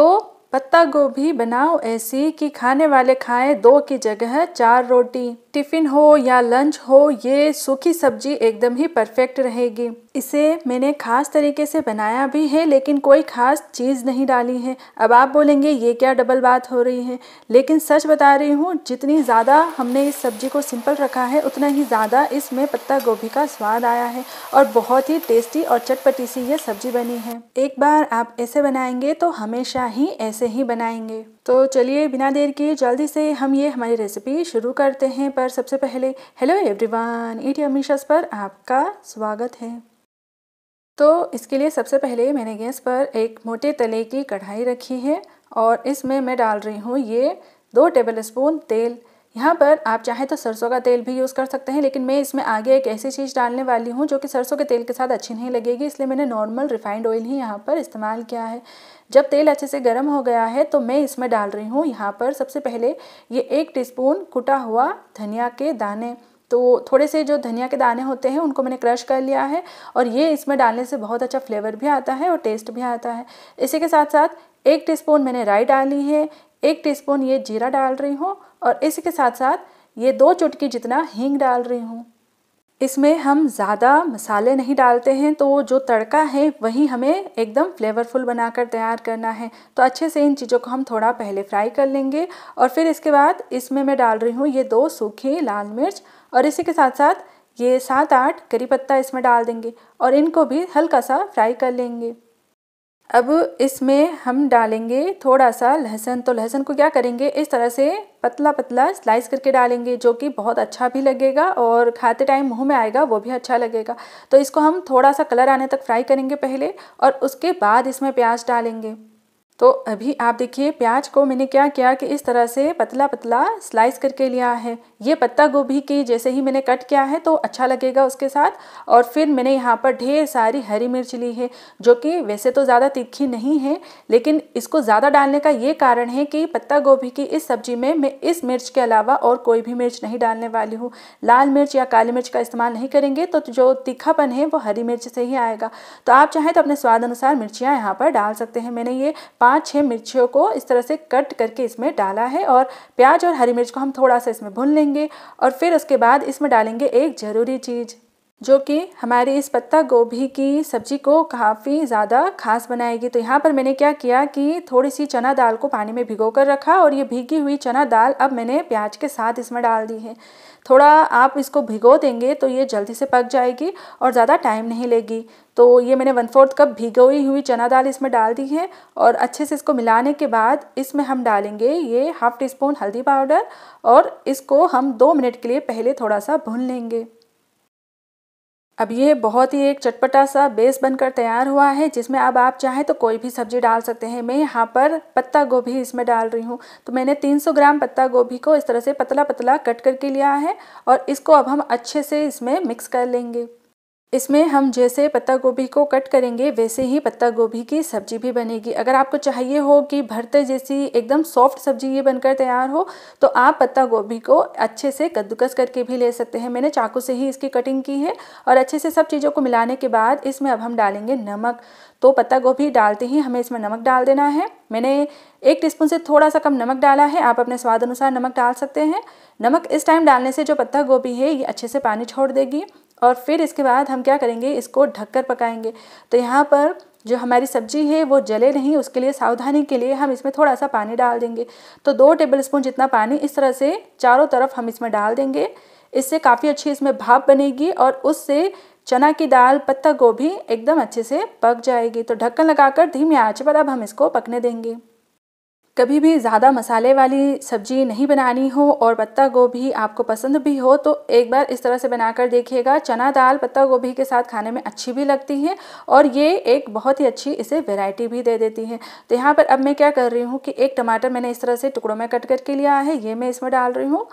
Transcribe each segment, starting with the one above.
또 पत्ता गोभी बनाओ ऐसी कि खाने वाले खाएं दो की जगह चार रोटी टिफिन हो या लंच हो ये सूखी सब्जी एकदम ही परफेक्ट रहेगी इसे मैंने खास तरीके से बनाया भी है लेकिन कोई खास चीज़ नहीं डाली है अब आप बोलेंगे ये क्या डबल बात हो रही है लेकिन सच बता रही हूँ जितनी ज़्यादा हमने इस सब्जी को सिंपल रखा है उतना ही ज़्यादा इसमें पत्ता गोभी का स्वाद आया है और बहुत ही टेस्टी और चटपटी सी ये सब्जी बनी है एक बार आप ऐसे बनाएंगे तो हमेशा ही ऐसे से ही बनाएंगे तो चलिए बिना देर के जल्दी से हम ये हमारी रेसिपी शुरू करते हैं पर सबसे पहले हेलो एवरीवन ईटी अमीशास पर आपका स्वागत है तो इसके लिए सबसे पहले मैंने गैस पर एक मोटे तले की कढ़ाई रखी है और इसमें मैं डाल रही हूँ ये दो टेबल स्पून तेल यहाँ पर आप चाहे तो सरसों का तेल भी यूज़ कर सकते हैं लेकिन मैं इसमें आगे एक ऐसी चीज़ डालने वाली हूँ जो कि सरसों के तेल के साथ अच्छी नहीं लगेगी इसलिए मैंने नॉर्मल रिफाइंड ऑयल ही यहाँ पर इस्तेमाल किया है जब तेल अच्छे से गर्म हो गया है तो मैं इसमें डाल रही हूँ यहाँ पर सबसे पहले ये एक स्पून कुटा हुआ धनिया के दाने तो थोड़े से जो धनिया के दाने होते हैं उनको मैंने क्रश कर लिया है और ये इसमें डालने से बहुत अच्छा फ्लेवर भी आता है और टेस्ट भी आता है इसी के साथ साथ एक टीस्पून मैंने राई डाली है एक टीस्पून ये जीरा डाल रही हूँ और इसके साथ साथ ये दो चुटकी जितना हींग डाल रही हूँ इसमें हम ज़्यादा मसाले नहीं डालते हैं तो जो तड़का है वही हमें एकदम फ्लेवरफुल बनाकर तैयार करना है तो अच्छे से इन चीज़ों को हम थोड़ा पहले फ्राई कर लेंगे और फिर इसके बाद इसमें मैं डाल रही हूँ ये दो सूखे लाल मिर्च और इसी के साथ साथ ये सात आठ करी पत्ता इसमें डाल देंगे और इनको भी हल्का सा फ्राई कर लेंगे अब इसमें हम डालेंगे थोड़ा सा लहसुन तो लहसुन को क्या करेंगे इस तरह से पतला पतला स्लाइस करके डालेंगे जो कि बहुत अच्छा भी लगेगा और खाते टाइम मुंह में आएगा वो भी अच्छा लगेगा तो इसको हम थोड़ा सा कलर आने तक फ्राई करेंगे पहले और उसके बाद इसमें प्याज डालेंगे तो अभी आप देखिए प्याज को मैंने क्या किया कि इस तरह से पतला पतला स्लाइस करके लिया है ये पत्ता गोभी की जैसे ही मैंने कट किया है तो अच्छा लगेगा उसके साथ और फिर मैंने यहाँ पर ढेर सारी हरी मिर्च ली है जो कि वैसे तो ज़्यादा तीखी नहीं है लेकिन इसको ज़्यादा डालने का ये कारण है कि पत्ता गोभी की इस सब्ज़ी में मैं इस मिर्च के अलावा और कोई भी मिर्च नहीं डालने वाली हूँ लाल मिर्च या काली मिर्च का इस्तेमाल नहीं करेंगे तो जो तीखापन है वो हरी मिर्च से ही आएगा तो आप चाहें तो अपने स्वाद अनुसार मिर्चियाँ यहाँ पर डाल सकते हैं मैंने ये पाँच छः मिर्चियों को इस तरह से कट करके इसमें डाला है और प्याज और हरी मिर्च को हम थोड़ा सा इसमें भून लेंगे और फिर उसके बाद इसमें डालेंगे एक ज़रूरी चीज़ जो कि हमारी इस पत्ता गोभी की सब्ज़ी को काफ़ी ज़्यादा खास बनाएगी तो यहाँ पर मैंने क्या किया कि थोड़ी सी चना दाल को पानी में भिगो कर रखा और ये भीगी हुई चना दाल अब मैंने प्याज के साथ इसमें डाल दी है थोड़ा आप इसको भिगो देंगे तो ये जल्दी से पक जाएगी और ज़्यादा टाइम नहीं लेगी तो ये मैंने वन फोर्थ कप भिगोई हुई चना दाल इसमें डाल दी है और अच्छे से इसको मिलाने के बाद इसमें हम डालेंगे ये हाफ़ टी स्पून हल्दी पाउडर और इसको हम दो मिनट के लिए पहले थोड़ा सा भून लेंगे अब ये बहुत ही एक चटपटा सा बेस बनकर तैयार हुआ है जिसमें अब आप चाहें तो कोई भी सब्जी डाल सकते हैं मैं यहाँ पर पत्ता गोभी इसमें डाल रही हूँ तो मैंने 300 ग्राम पत्ता गोभी को इस तरह से पतला पतला कट करके लिया है और इसको अब हम अच्छे से इसमें मिक्स कर लेंगे इसमें हम जैसे पत्ता गोभी को कट करेंगे वैसे ही पत्ता गोभी की सब्जी भी बनेगी अगर आपको चाहिए हो कि भरते जैसी एकदम सॉफ्ट सब्जी ये बनकर तैयार हो तो आप पत्ता गोभी को अच्छे से कद्दूकस करके भी ले सकते हैं मैंने चाकू से ही इसकी कटिंग की है और अच्छे से सब चीज़ों को मिलाने के बाद इसमें अब हम डालेंगे नमक तो पत्ता गोभी डालते ही हमें इसमें नमक डाल देना है मैंने एक टीस्पून से थोड़ा सा कम नमक डाला है आप अपने स्वाद अनुसार नमक डाल सकते हैं नमक इस टाइम डालने से जो पत्ता गोभी है ये अच्छे से पानी छोड़ देगी और फिर इसके बाद हम क्या करेंगे इसको ढककर पकाएंगे तो यहाँ पर जो हमारी सब्जी है वो जले नहीं उसके लिए सावधानी के लिए हम इसमें थोड़ा सा पानी डाल देंगे तो दो टेबल स्पून जितना पानी इस तरह से चारों तरफ हम इसमें डाल देंगे इससे काफ़ी अच्छी इसमें भाप बनेगी और उससे चना की दाल पत्ता गोभी एकदम अच्छे से पक जाएगी तो ढक्कन लगाकर धीमी आँच पर अब हम इसको पकने देंगे कभी भी ज़्यादा मसाले वाली सब्जी नहीं बनानी हो और पत्ता गोभी आपको पसंद भी हो तो एक बार इस तरह से बनाकर देखिएगा चना दाल पत्ता गोभी के साथ खाने में अच्छी भी लगती है और ये एक बहुत ही अच्छी इसे वेराइटी भी दे देती है तो यहाँ पर अब मैं क्या कर रही हूँ कि एक टमाटर मैंने इस तरह से टुकड़ों में कट करके लिया है ये मैं इसमें डाल रही हूँ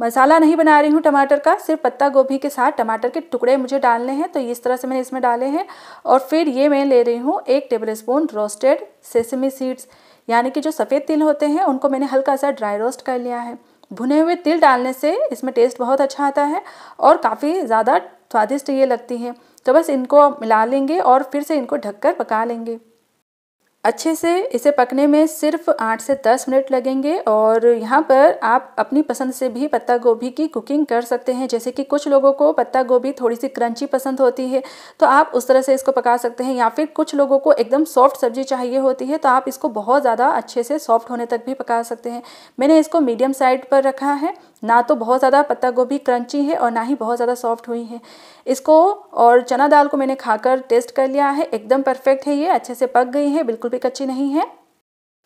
मसाला नहीं बना रही हूँ टमाटर का सिर्फ पत्ता गोभी के साथ टमाटर के टुकड़े मुझे डालने हैं तो इस तरह से मैंने इसमें डाले हैं और फिर ये मैं ले रही हूँ एक tablespoon roasted sesame seeds यानी कि जो सफ़ेद तिल होते हैं उनको मैंने हल्का सा ड्राई रोस्ट कर लिया है भुने हुए तिल डालने से इसमें टेस्ट बहुत अच्छा आता है और काफ़ी ज़्यादा स्वादिष्ट ये लगती है तो बस इनको मिला लेंगे और फिर से इनको ढककर पका लेंगे अच्छे से इसे पकने में सिर्फ आठ से दस मिनट लगेंगे और यहाँ पर आप अपनी पसंद से भी पत्ता गोभी की कुकिंग कर सकते हैं जैसे कि कुछ लोगों को पत्ता गोभी थोड़ी सी क्रंची पसंद होती है तो आप उस तरह से इसको पका सकते हैं या फिर कुछ लोगों को एकदम सॉफ्ट सब्जी चाहिए होती है तो आप इसको बहुत ज़्यादा अच्छे से सॉफ्ट होने तक भी पका सकते हैं मैंने इसको मीडियम साइड पर रखा है ना तो बहुत ज़्यादा पत्ता गोभी क्रंची है और ना ही बहुत ज़्यादा सॉफ्ट हुई है इसको और चना दाल को मैंने खाकर टेस्ट कर लिया है एकदम परफेक्ट है ये अच्छे से पक गई है बिल्कुल भी कच्ची नहीं है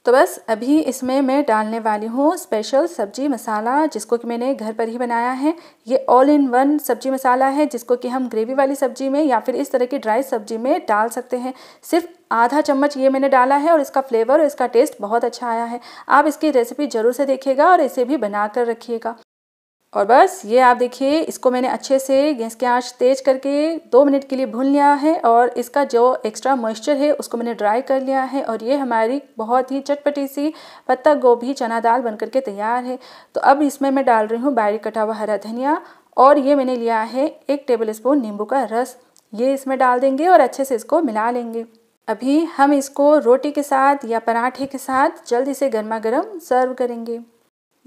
तो बस अभी इसमें मैं डालने वाली हूँ स्पेशल सब्जी मसाला जिसको कि मैंने घर पर ही बनाया है ये ऑल इन वन सब्जी मसाला है जिसको कि हम ग्रेवी वाली सब्जी में या फिर इस तरह की ड्राई सब्जी में डाल सकते हैं सिर्फ आधा चम्मच ये मैंने डाला है और इसका फ्लेवर और इसका टेस्ट बहुत अच्छा आया है आप इसकी रेसिपी ज़रूर से देखिएगा और इसे भी बना कर रखिएगा और बस ये आप देखिए इसको मैंने अच्छे से गैस की आँच तेज करके दो मिनट के लिए भून लिया है और इसका जो एक्स्ट्रा मॉइस्चर है उसको मैंने ड्राई कर लिया है और ये हमारी बहुत ही चटपटी सी पत्ता गोभी चना दाल बन करके तैयार है तो अब इसमें मैं डाल रही हूँ बारीक कटा हुआ हरा धनिया और ये मैंने लिया है एक टेबल स्पून नींबू का रस ये इसमें डाल देंगे और अच्छे से इसको मिला लेंगे अभी हम इसको रोटी के साथ या पराठे के साथ जल्दी से गर्मा गर्म सर्व करेंगे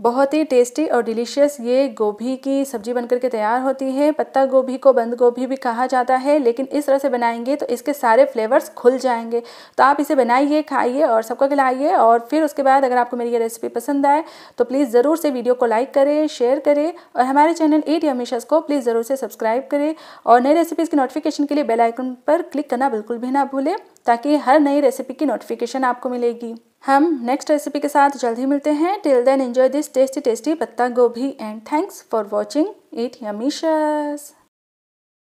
बहुत ही टेस्टी और डिलीशियस ये गोभी की सब्ज़ी बनकर के तैयार होती है पत्ता गोभी को बंद गोभी भी कहा जाता है लेकिन इस तरह से बनाएंगे तो इसके सारे फ्लेवर्स खुल जाएंगे तो आप इसे बनाइए खाइए और सबको खिलाइए और फिर उसके बाद अगर आपको मेरी ये रेसिपी पसंद आए तो प्लीज़ ज़रूर से वीडियो को लाइक करें शेयर करें और हमारे चैनल ए टी को प्लीज़ ज़रूर से सब्सक्राइब करें और नई रेसिपीज़ की नोटिफिकेशन के लिए बेलाइकन पर क्लिक करना बिल्कुल भी ना भूलें ताकि हर नई रेसिपी की नोटिफिकेशन आपको मिलेगी हम नेक्स्ट रेसिपी के साथ जल्द ही मिलते हैं till then enjoy this tasty tasty पत्ता गोभी and thanks for watching it यमीशस